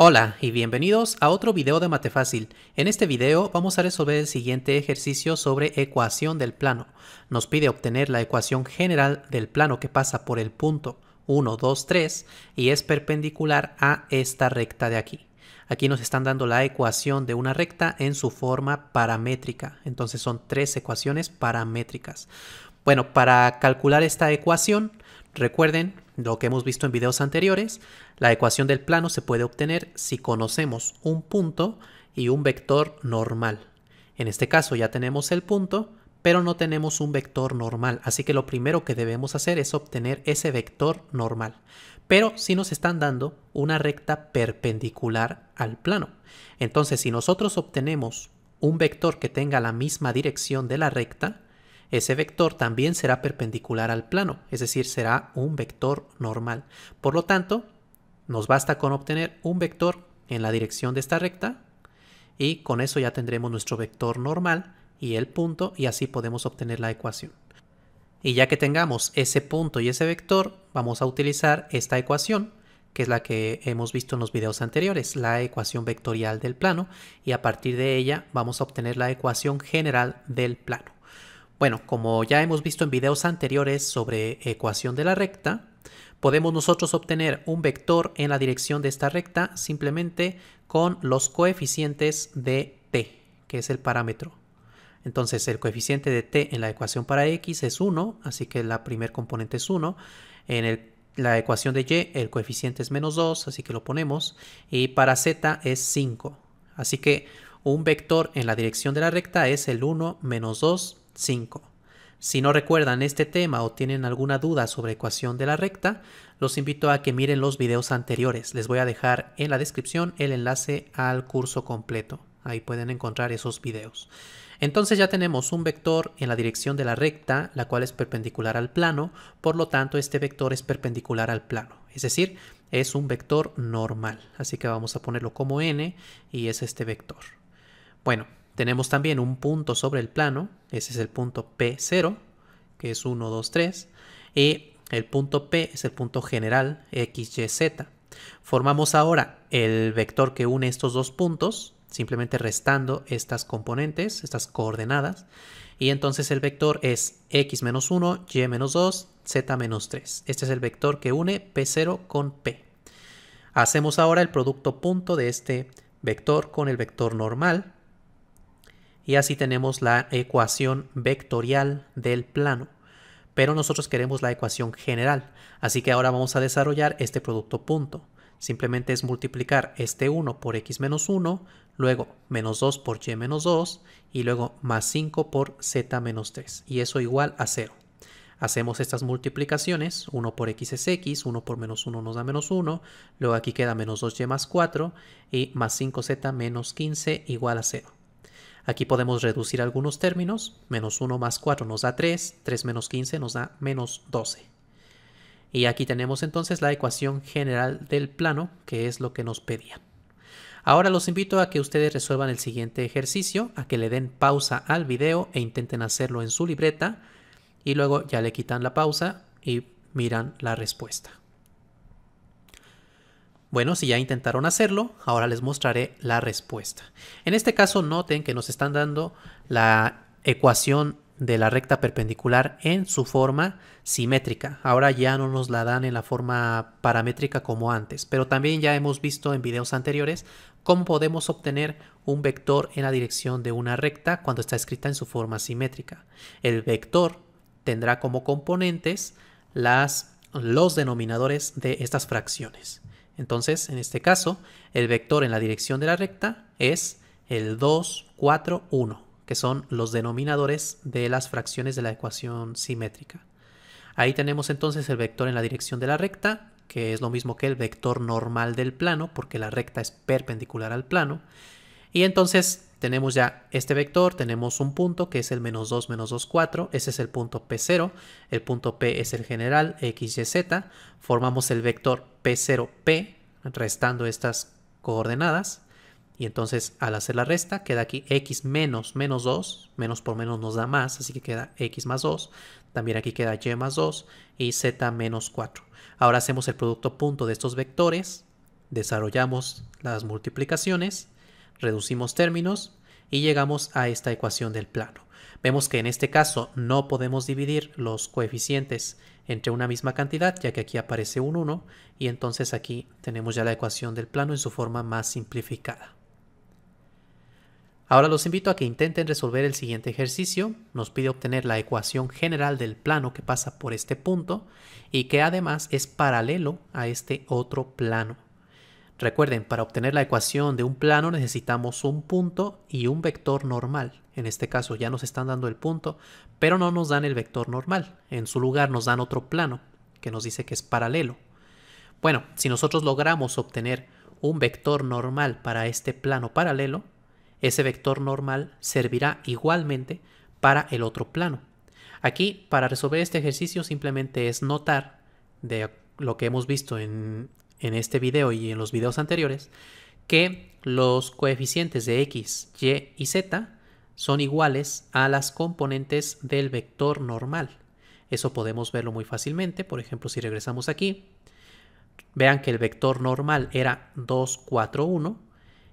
Hola y bienvenidos a otro video de Mate Fácil. En este video vamos a resolver el siguiente ejercicio sobre ecuación del plano. Nos pide obtener la ecuación general del plano que pasa por el punto 1, 2, 3 y es perpendicular a esta recta de aquí. Aquí nos están dando la ecuación de una recta en su forma paramétrica. Entonces son tres ecuaciones paramétricas. Bueno, para calcular esta ecuación, recuerden, lo que hemos visto en videos anteriores, la ecuación del plano se puede obtener si conocemos un punto y un vector normal. En este caso ya tenemos el punto, pero no tenemos un vector normal, así que lo primero que debemos hacer es obtener ese vector normal. Pero si nos están dando una recta perpendicular al plano. Entonces, si nosotros obtenemos un vector que tenga la misma dirección de la recta, ese vector también será perpendicular al plano, es decir, será un vector normal. Por lo tanto, nos basta con obtener un vector en la dirección de esta recta y con eso ya tendremos nuestro vector normal y el punto y así podemos obtener la ecuación. Y ya que tengamos ese punto y ese vector, vamos a utilizar esta ecuación, que es la que hemos visto en los videos anteriores, la ecuación vectorial del plano, y a partir de ella vamos a obtener la ecuación general del plano. Bueno, como ya hemos visto en videos anteriores sobre ecuación de la recta, podemos nosotros obtener un vector en la dirección de esta recta simplemente con los coeficientes de t, que es el parámetro. Entonces el coeficiente de t en la ecuación para x es 1, así que la primer componente es 1. En la ecuación de y el coeficiente es menos 2, así que lo ponemos. Y para z es 5. Así que un vector en la dirección de la recta es el 1 menos 2 5. Si no recuerdan este tema o tienen alguna duda sobre ecuación de la recta, los invito a que miren los videos anteriores. Les voy a dejar en la descripción el enlace al curso completo. Ahí pueden encontrar esos videos. Entonces ya tenemos un vector en la dirección de la recta, la cual es perpendicular al plano, por lo tanto este vector es perpendicular al plano, es decir, es un vector normal. Así que vamos a ponerlo como n y es este vector. Bueno, tenemos también un punto sobre el plano, ese es el punto P0, que es 1, 2, 3, y el punto P es el punto general x, y, z. Formamos ahora el vector que une estos dos puntos, simplemente restando estas componentes, estas coordenadas, y entonces el vector es x menos 1, y menos 2, z menos 3. Este es el vector que une P0 con P. Hacemos ahora el producto punto de este vector con el vector normal, y así tenemos la ecuación vectorial del plano. Pero nosotros queremos la ecuación general, así que ahora vamos a desarrollar este producto punto. Simplemente es multiplicar este 1 por x menos 1, luego menos 2 por y menos 2 y luego más 5 por z menos 3 y eso igual a 0. Hacemos estas multiplicaciones, 1 por x es x, 1 por menos 1 nos da menos 1, luego aquí queda menos 2y más 4 y más 5z menos 15 igual a 0. Aquí podemos reducir algunos términos. Menos 1 más 4 nos da 3. 3 menos 15 nos da menos 12. Y aquí tenemos entonces la ecuación general del plano, que es lo que nos pedían. Ahora los invito a que ustedes resuelvan el siguiente ejercicio, a que le den pausa al video e intenten hacerlo en su libreta y luego ya le quitan la pausa y miran la respuesta. Bueno, si ya intentaron hacerlo, ahora les mostraré la respuesta. En este caso noten que nos están dando la ecuación de la recta perpendicular en su forma simétrica. Ahora ya no nos la dan en la forma paramétrica como antes, pero también ya hemos visto en videos anteriores cómo podemos obtener un vector en la dirección de una recta cuando está escrita en su forma simétrica. El vector tendrá como componentes las, los denominadores de estas fracciones. Entonces, en este caso, el vector en la dirección de la recta es el 2, 4, 1, que son los denominadores de las fracciones de la ecuación simétrica. Ahí tenemos entonces el vector en la dirección de la recta, que es lo mismo que el vector normal del plano, porque la recta es perpendicular al plano. Y entonces tenemos ya este vector, tenemos un punto que es el menos 2, menos 2, 4, ese es el punto P0, el punto P es el general, X, Y, Z, formamos el vector P0, P, restando estas coordenadas, y entonces al hacer la resta queda aquí X menos menos 2, menos por menos nos da más, así que queda X más 2, también aquí queda Y más 2 y Z menos 4. Ahora hacemos el producto punto de estos vectores, desarrollamos las multiplicaciones, reducimos términos y llegamos a esta ecuación del plano. Vemos que en este caso no podemos dividir los coeficientes entre una misma cantidad, ya que aquí aparece un 1 y entonces aquí tenemos ya la ecuación del plano en su forma más simplificada. Ahora los invito a que intenten resolver el siguiente ejercicio. Nos pide obtener la ecuación general del plano que pasa por este punto y que además es paralelo a este otro plano. Recuerden, para obtener la ecuación de un plano necesitamos un punto y un vector normal. En este caso ya nos están dando el punto, pero no nos dan el vector normal. En su lugar nos dan otro plano, que nos dice que es paralelo. Bueno, si nosotros logramos obtener un vector normal para este plano paralelo, ese vector normal servirá igualmente para el otro plano. Aquí, para resolver este ejercicio, simplemente es notar de lo que hemos visto en en este video y en los videos anteriores que los coeficientes de x, y y z son iguales a las componentes del vector normal. Eso podemos verlo muy fácilmente. Por ejemplo, si regresamos aquí, vean que el vector normal era 2, 4, 1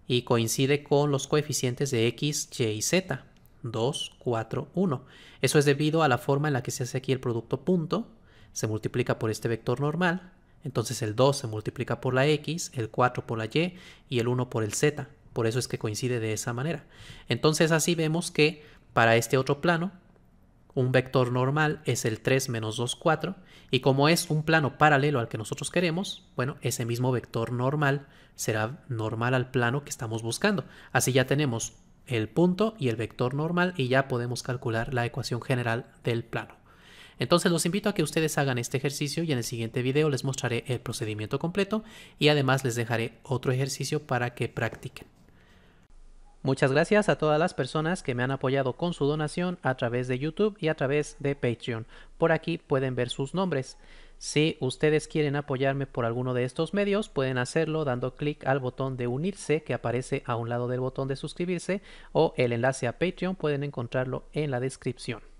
y coincide con los coeficientes de x, y y z. 2, 4, 1. Eso es debido a la forma en la que se hace aquí el producto punto. Se multiplica por este vector normal entonces el 2 se multiplica por la X, el 4 por la Y y el 1 por el Z. Por eso es que coincide de esa manera. Entonces así vemos que para este otro plano, un vector normal es el 3 menos 2, 4. Y como es un plano paralelo al que nosotros queremos, bueno, ese mismo vector normal será normal al plano que estamos buscando. Así ya tenemos el punto y el vector normal y ya podemos calcular la ecuación general del plano. Entonces los invito a que ustedes hagan este ejercicio y en el siguiente video les mostraré el procedimiento completo y además les dejaré otro ejercicio para que practiquen. Muchas gracias a todas las personas que me han apoyado con su donación a través de YouTube y a través de Patreon. Por aquí pueden ver sus nombres. Si ustedes quieren apoyarme por alguno de estos medios, pueden hacerlo dando clic al botón de unirse que aparece a un lado del botón de suscribirse o el enlace a Patreon pueden encontrarlo en la descripción.